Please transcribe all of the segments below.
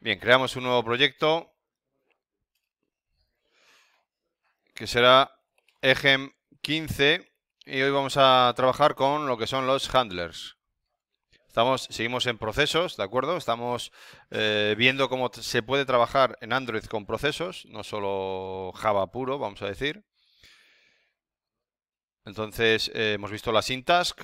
Bien, creamos un nuevo proyecto que será EGEM 15 y hoy vamos a trabajar con lo que son los handlers. Estamos, seguimos en procesos, ¿de acuerdo? Estamos eh, viendo cómo se puede trabajar en Android con procesos, no solo Java puro, vamos a decir. Entonces, eh, hemos visto la syntax,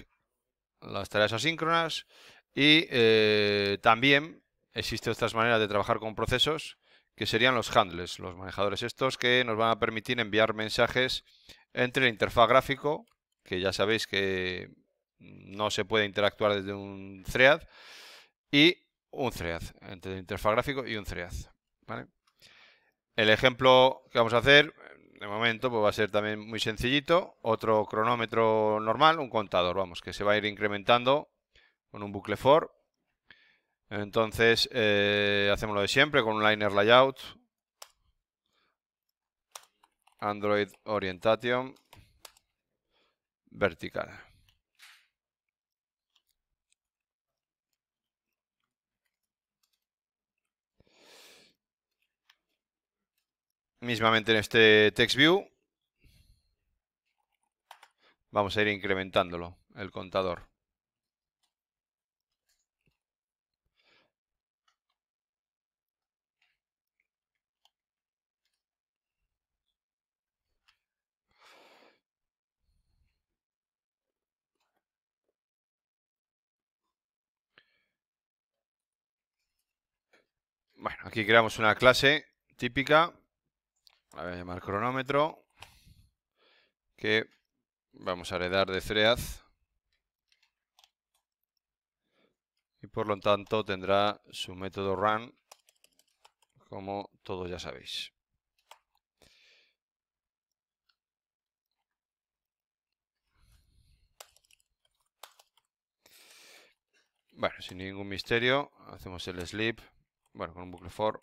las tareas asíncronas y eh, también existen otras maneras de trabajar con procesos que serían los handles, los manejadores estos que nos van a permitir enviar mensajes entre el interfaz gráfico, que ya sabéis que no se puede interactuar desde un thread, y un thread, entre el interfaz gráfico y un thread. El ejemplo que vamos a hacer, de momento, pues va a ser también muy sencillito. Otro cronómetro normal, un contador, vamos, que se va a ir incrementando con un bucle for entonces, eh, hacemos lo de siempre con un liner layout. Android orientation vertical. Mismamente en este text view vamos a ir incrementándolo, el contador. Bueno, aquí creamos una clase típica. La voy a llamar cronómetro. Que vamos a heredar de thread. Y por lo tanto tendrá su método run, como todos ya sabéis. Bueno, sin ningún misterio, hacemos el sleep bueno, con un bucle for.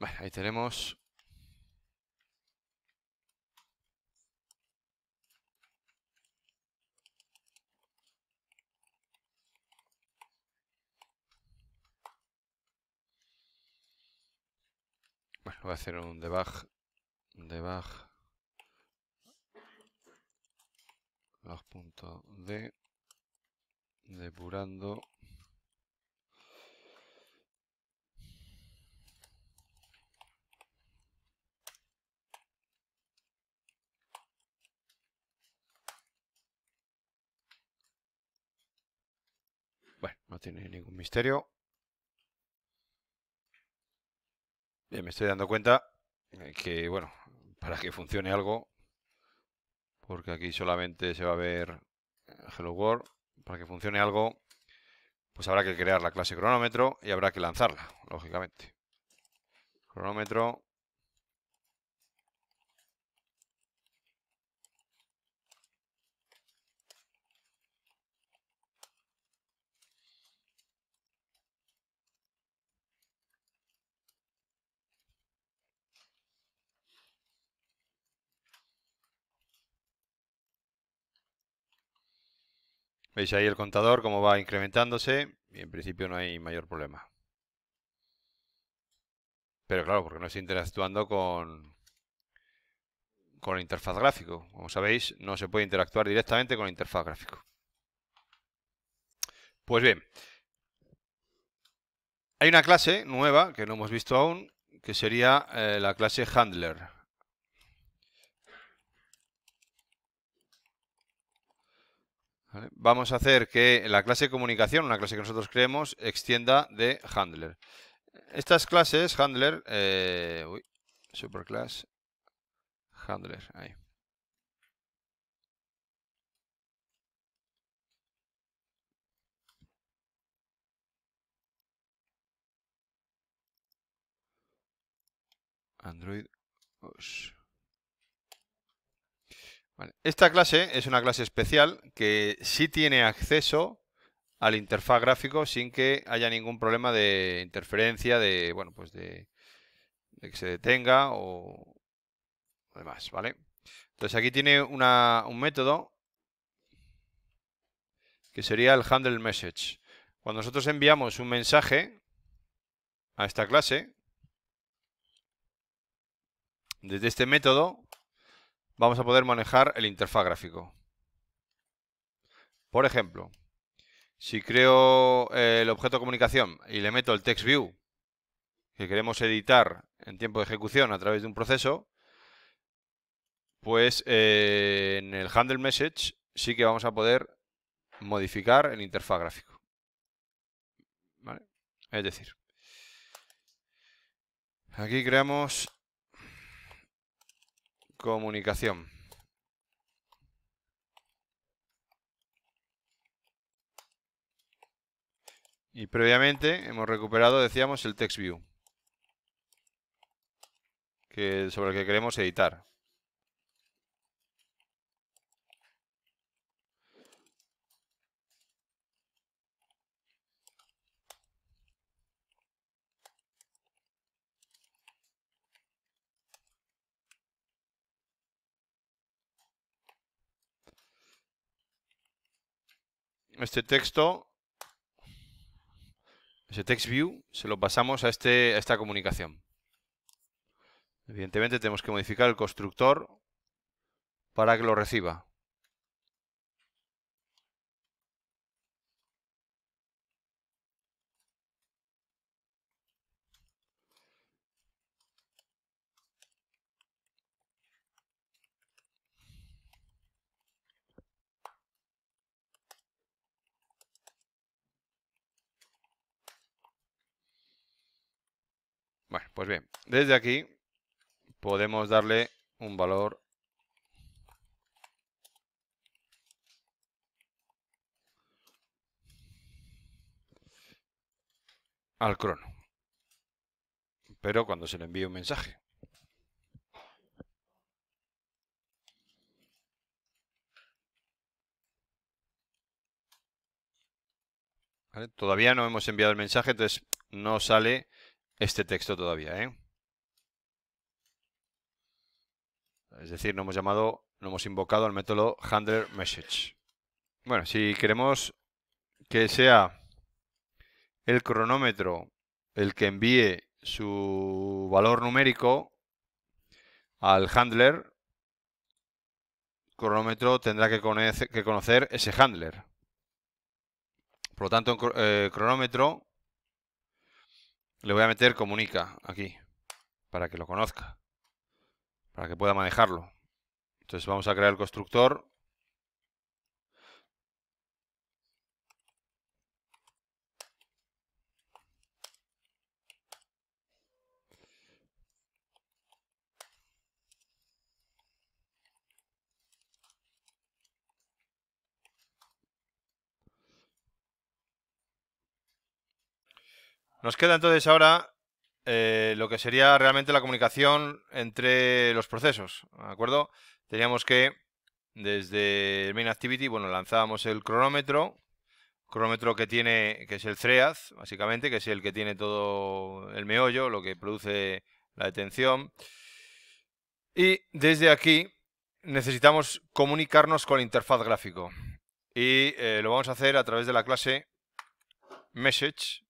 Vale, ahí tenemos Bueno, voy a hacer un debug. Debug. de Depurando. Bueno, no tiene ningún misterio. Eh, me estoy dando cuenta eh, que, bueno, para que funcione algo, porque aquí solamente se va a ver eh, Hello World, para que funcione algo, pues habrá que crear la clase cronómetro y habrá que lanzarla, lógicamente. Cronómetro, Veis ahí el contador, cómo va incrementándose y en principio no hay mayor problema. Pero claro, porque no está interactuando con, con la interfaz gráfico. Como sabéis, no se puede interactuar directamente con la interfaz gráfico. Pues bien, hay una clase nueva que no hemos visto aún, que sería eh, la clase Handler. Vamos a hacer que la clase de comunicación, una clase que nosotros creemos, extienda de handler. Estas clases, handler, eh, superclass, handler, ahí. Android OS. Esta clase es una clase especial que sí tiene acceso al interfaz gráfico sin que haya ningún problema de interferencia, de bueno, pues que se detenga o demás, ¿vale? Entonces aquí tiene un método que sería el handle message. Cuando nosotros enviamos un mensaje a esta clase, desde este método vamos a poder manejar el interfaz gráfico. Por ejemplo, si creo eh, el objeto comunicación y le meto el text view que queremos editar en tiempo de ejecución a través de un proceso, pues eh, en el handle message sí que vamos a poder modificar el interfaz gráfico. Es decir, aquí creamos Comunicación. Y previamente hemos recuperado, decíamos, el text view. sobre el que queremos editar. este texto, ese text view, se lo pasamos a, este, esta comunicación. Evidentemente tenemos que modificar el constructor para que lo reciba. Bueno, pues bien, desde aquí podemos darle un valor al crono. Pero cuando se le envíe un mensaje. Todavía no hemos enviado el mensaje, entonces no sale este texto todavía. ¿eh? Es decir, no hemos llamado, no hemos invocado al método handler message. Bueno, si queremos que sea el cronómetro el que envíe su valor numérico al handler, el cronómetro tendrá que, conocer ese handler. Por lo tanto, el eh, cronómetro le voy a meter comunica aquí, para que lo conozca, para que pueda manejarlo. Entonces vamos a crear el constructor Nos queda entonces ahora eh, lo que sería realmente la comunicación entre los procesos, ¿de acuerdo? Teníamos que, desde el main activity, bueno, lanzábamos el cronómetro, cronómetro que tiene, que es el CREAD, básicamente, que es el que tiene todo el meollo, lo que produce la detención. Y desde aquí necesitamos comunicarnos con la interfaz gráfico. Y eh, lo vamos a hacer a través de la clase message,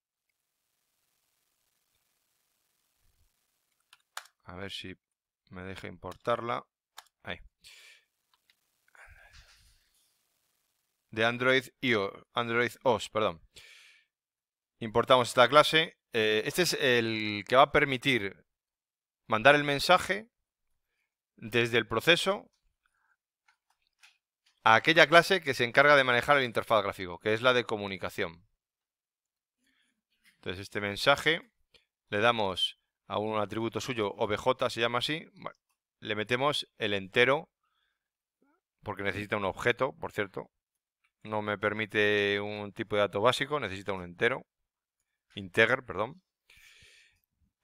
A ver si me deja importarla. Ahí. De Android IO, Android OS, perdón. Importamos esta clase. Eh, este es el que va a permitir mandar el mensaje desde el proceso a aquella clase que se encarga de manejar el interfaz gráfico, que es la de comunicación. Entonces este mensaje le damos a un atributo suyo, obj se llama así, le metemos el entero, porque necesita un objeto, por cierto, no me permite un tipo de dato básico, necesita un entero, integer, perdón,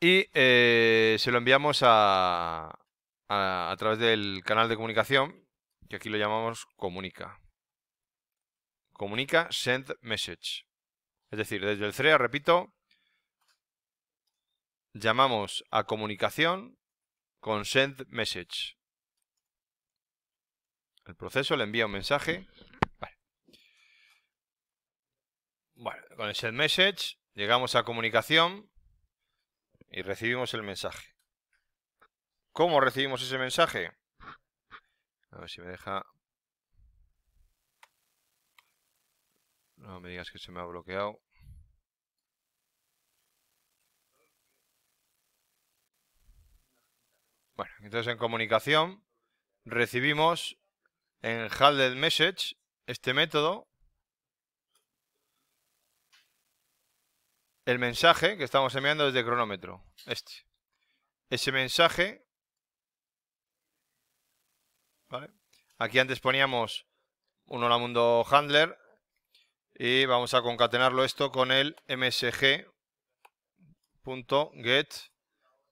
y eh, se lo enviamos a, a, a través del canal de comunicación, que aquí lo llamamos comunica. Comunica send message. Es decir, desde el CREA, repito, llamamos a comunicación con send message. El proceso le envía un mensaje. con el send message llegamos a comunicación y recibimos el mensaje. ¿Cómo recibimos ese mensaje? A ver si me deja... No me digas que se me ha bloqueado. Entonces en comunicación recibimos en HaldedMessage message este método el mensaje que estamos enviando desde cronómetro, este. Ese mensaje, Aquí antes poníamos un hola mundo handler y vamos a concatenarlo esto con el msg.get,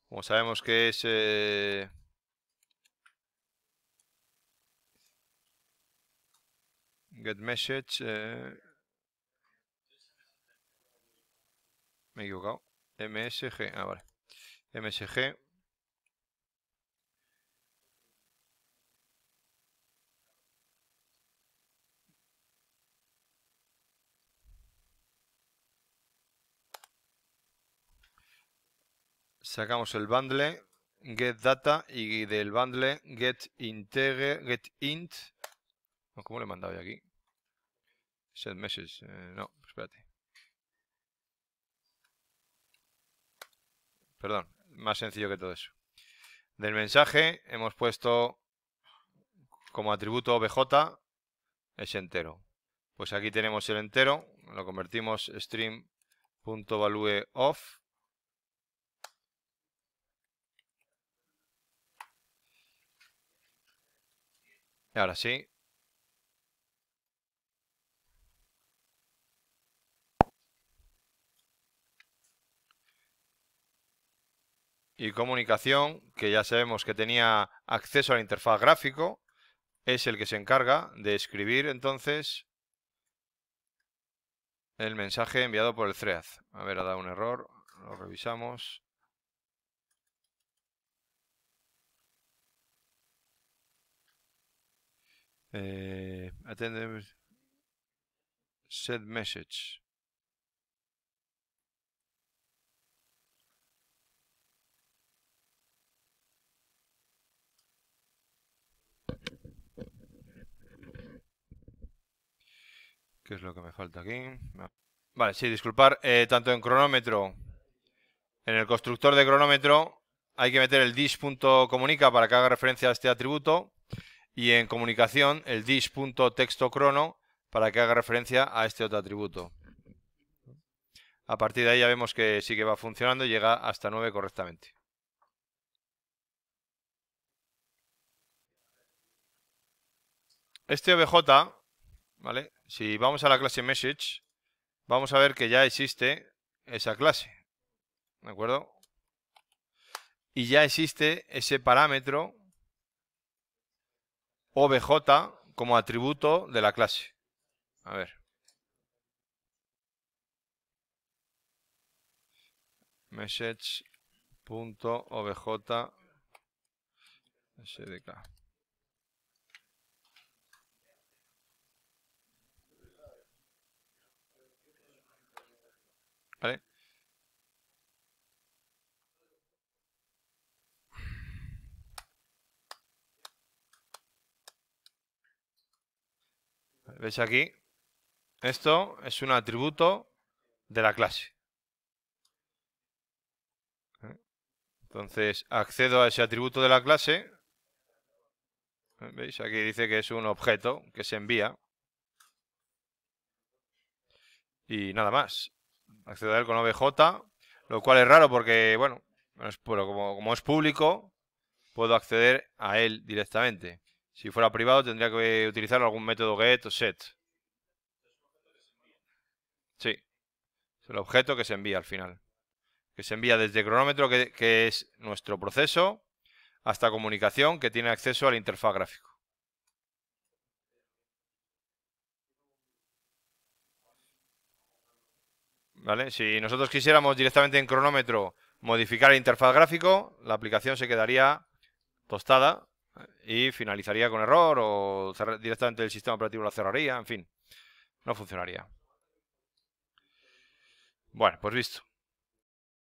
como sabemos que es eh, Get message. Eh, me he equivocado. MSG. Ah, vale. MSG. Sacamos el bundle get data y del bundle get integer, get int ¿Cómo le he mandado yo aquí? SetMessage. Eh, no, espérate. Perdón, más sencillo que todo eso. Del mensaje hemos puesto como atributo obj es entero. Pues aquí tenemos el entero, lo convertimos stream.valueOf. Y Ahora sí, y comunicación, que ya sabemos que tenía acceso a la interfaz gráfico, es el que se encarga de escribir entonces el mensaje enviado por el thread. A ver, ha dado un error, lo revisamos. Eh, set message. ¿Qué es lo que me falta aquí? Vale, sí, disculpar. Eh, tanto en cronómetro, en el constructor de cronómetro, hay que meter el dis.comunica para que haga referencia a este atributo. Y en comunicación, el crono para que haga referencia a este otro atributo. A partir de ahí ya vemos que sí que va funcionando y llega hasta 9 correctamente. Este OBJ si vamos a la clase message, vamos a ver que ya existe esa clase. ¿De acuerdo? Y ya existe ese parámetro obj como atributo de la clase. A ver. message.obj SDK. ¿Veis aquí? Esto es un atributo de la clase. ¿Eh? Entonces, accedo a ese atributo de la clase. ¿Eh? ¿Veis? Aquí dice que es un objeto que se envía. Y nada más. Acceder con OBJ, lo cual es raro porque, bueno, como, como es público, puedo acceder a él directamente. Si fuera privado, tendría que utilizar algún método get o set. Sí, es el objeto que se envía al final. Que se envía desde cronómetro, que, es nuestro proceso, hasta comunicación, que tiene acceso a la interfaz gráfico. Si nosotros quisiéramos directamente en cronómetro modificar el interfaz gráfico, la aplicación se quedaría tostada ¿eh? y finalizaría con error o directamente el sistema operativo la cerraría, en fin, no funcionaría. Bueno, pues visto.